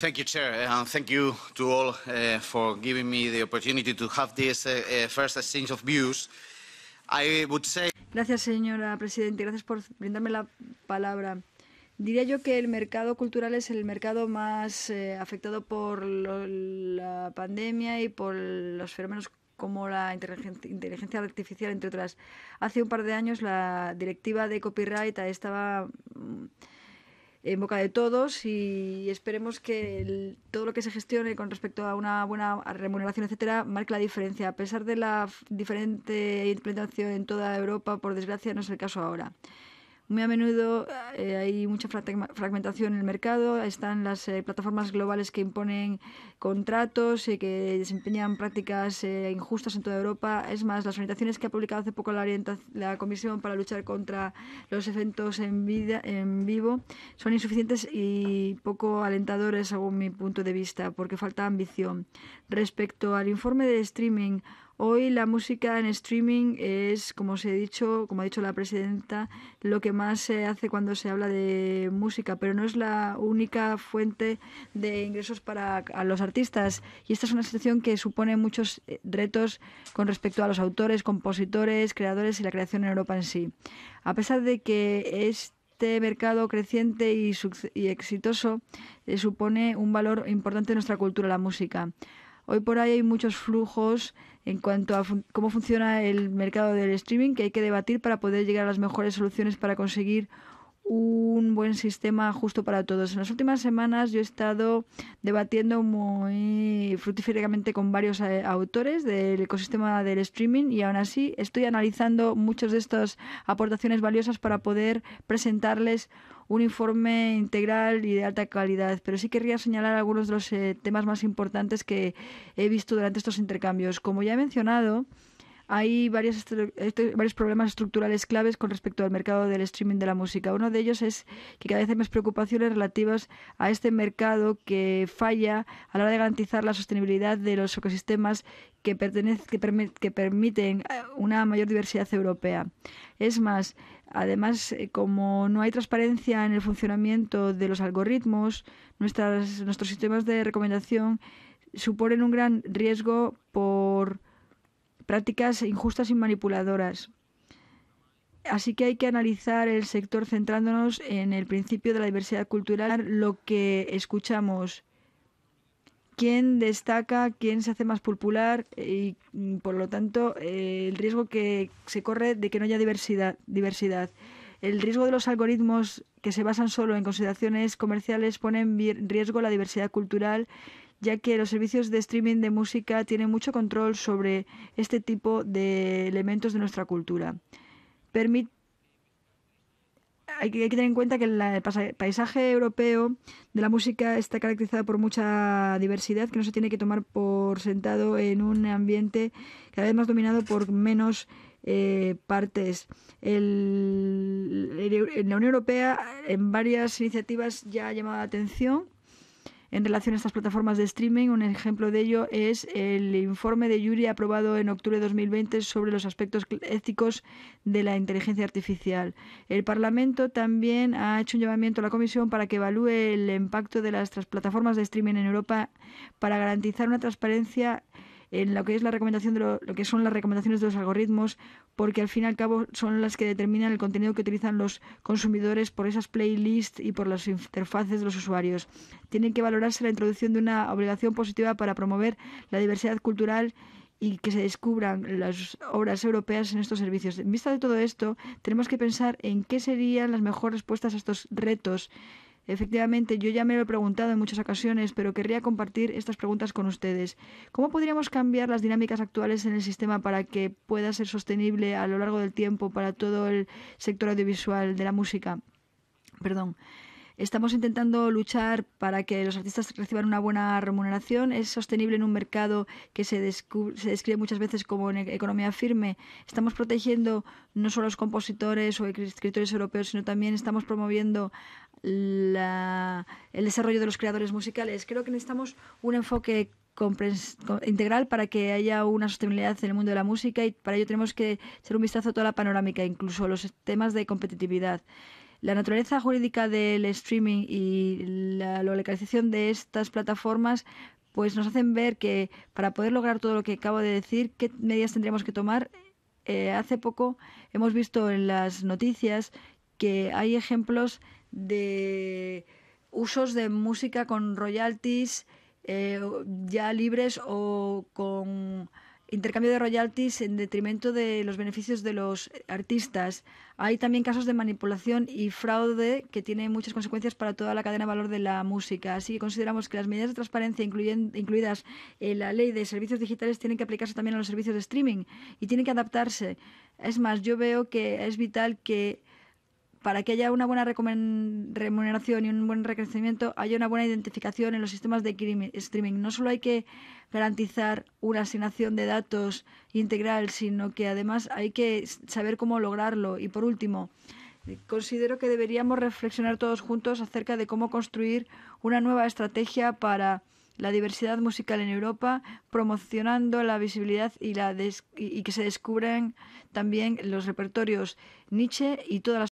Gracias, señora Presidenta. Gracias por brindarme la palabra. Diría yo que el mercado cultural es el mercado más eh, afectado por la pandemia y por los fenómenos como la inteligencia artificial, entre otras. Hace un par de años la directiva de copyright estaba... Mm, en boca de todos y esperemos que todo lo que se gestione con respecto a una buena remuneración, etcétera, marque la diferencia. A pesar de la diferente implementación en toda Europa, por desgracia no es el caso ahora. Muy a menudo eh, hay mucha fragmentación en el mercado, están las eh, plataformas globales que imponen contratos y que desempeñan prácticas eh, injustas en toda Europa. Es más, las orientaciones que ha publicado hace poco la, Comisión para luchar contra los eventos en, vida, en vivo son insuficientes y poco alentadores según mi punto de vista, porque falta ambición. Respecto al informe de streaming, Hoy la música en streaming es, como se he dicho, como ha dicho la presidenta, lo que más se hace cuando se habla de música, pero no es la única fuente de ingresos para los artistas. Y esta es una situación que supone muchos eh, retos con respecto a los autores, compositores, creadores y la creación en Europa en sí. A pesar de que este mercado creciente y, exitoso eh, supone un valor importante en nuestra cultura, la música. Hoy por ahí hay muchos flujos en cuanto a cómo funciona el mercado del streaming que hay que debatir para poder llegar a las mejores soluciones para conseguir un buen sistema justo para todos. En las últimas semanas yo he estado debatiendo muy fructíferamente con varios eh, autores del ecosistema del streaming y aún así estoy analizando muchas de estas aportaciones valiosas para poder presentarles un informe integral y de alta calidad, pero sí querría señalar algunos de los eh, temas más importantes que he visto durante estos intercambios. Como ya he mencionado, hay este, varios problemas estructurales claves con respecto al mercado del streaming de la música. Uno de ellos es que cada vez hay más preocupaciones relativas a este mercado que falla a la hora de garantizar la sostenibilidad de los ecosistemas que, que permiten eh, una mayor diversidad europea. Es más, Además, eh, como no hay transparencia en el funcionamiento de los algoritmos, nuestras, nuestros sistemas de recomendación suponen un gran riesgo por prácticas injustas y manipuladoras. Así que hay que analizar el sector centrándonos en el principio de la diversidad cultural, lo que escuchamos, quién destaca, quién se hace más popular y, por lo tanto, el riesgo que se corre de que no haya diversidad. diversidad. El riesgo de los algoritmos que se basan solo en consideraciones comerciales pone en riesgo la diversidad cultural ya que los servicios de streaming de música tienen mucho control sobre este tipo de elementos de nuestra cultura. hay que, tener en cuenta que el paisaje europeo de la música está caracterizado por mucha diversidad que no se tiene que tomar por sentado en un ambiente cada vez más dominado por menos eh, partes. en la Unión Europea, en varias iniciativas ya ha llamado la atención en relación a estas plataformas de streaming. Un ejemplo de ello es el informe de Yuri aprobado en octubre de 2020 sobre los aspectos éticos de la inteligencia artificial. El Parlamento también ha hecho un llamamiento a la Comisión para que evalúe el impacto de las plataformas de streaming en Europa para garantizar una transparencia en lo que es la recomendación de lo, que son las recomendaciones de los algoritmos porque al fin y al cabo son las que determinan el contenido que utilizan los consumidores por esas playlists y por las interfaces de los usuarios. Tienen que valorarse la introducción de una obligación positiva para promover la diversidad cultural y que se descubran las obras europeas en estos servicios. En vista de todo esto, tenemos que pensar en qué serían las mejores respuestas a estos retos Efectivamente, yo ya me lo he preguntado en muchas ocasiones, pero querría compartir estas preguntas con ustedes. ¿Cómo podríamos cambiar las dinámicas actuales en el sistema para que pueda ser sostenible a lo largo del tiempo para todo el sector audiovisual de la música? Perdón. Estamos intentando luchar para que los artistas reciban una buena remuneración. Es sostenible en un mercado que se, describe muchas veces como e-, economía firme. Estamos protegiendo no solo a los compositores o escritores europeos, sino también estamos promoviendo el desarrollo de los creadores musicales. Creo que necesitamos un enfoque integral para que haya una sostenibilidad en el mundo de la música y para ello tenemos que hacer un vistazo a toda la panorámica, incluso los temas de competitividad. La naturaleza jurídica del streaming y la localización de estas plataformas pues nos hacen ver que para poder lograr todo lo que acabo de decir, qué medidas tendríamos que tomar. Eh, hace poco hemos visto en las noticias que hay ejemplos de usos de música con royalties eh, ya libres o con intercambio de royalties en detrimento de los beneficios de los artistas. Hay también casos de manipulación y fraude que tienen muchas consecuencias para toda la cadena de valor de la música. Así que consideramos que las medidas de transparencia incluyen, incluidas en la ley de servicios digitales tienen que aplicarse también a los servicios de streaming y tienen que adaptarse. Es más, yo veo que es vital que para que haya una buena remuneración y un buen recrecimiento, haya una buena identificación en los sistemas de streaming. No solo hay que garantizar una asignación de datos integral, sino que además hay que saber cómo lograrlo. Y por último, eh, considero que deberíamos reflexionar todos juntos acerca de cómo construir una nueva estrategia para la diversidad musical en Europa, promocionando la visibilidad y, y que se descubran también los repertorios Nietzsche y todas las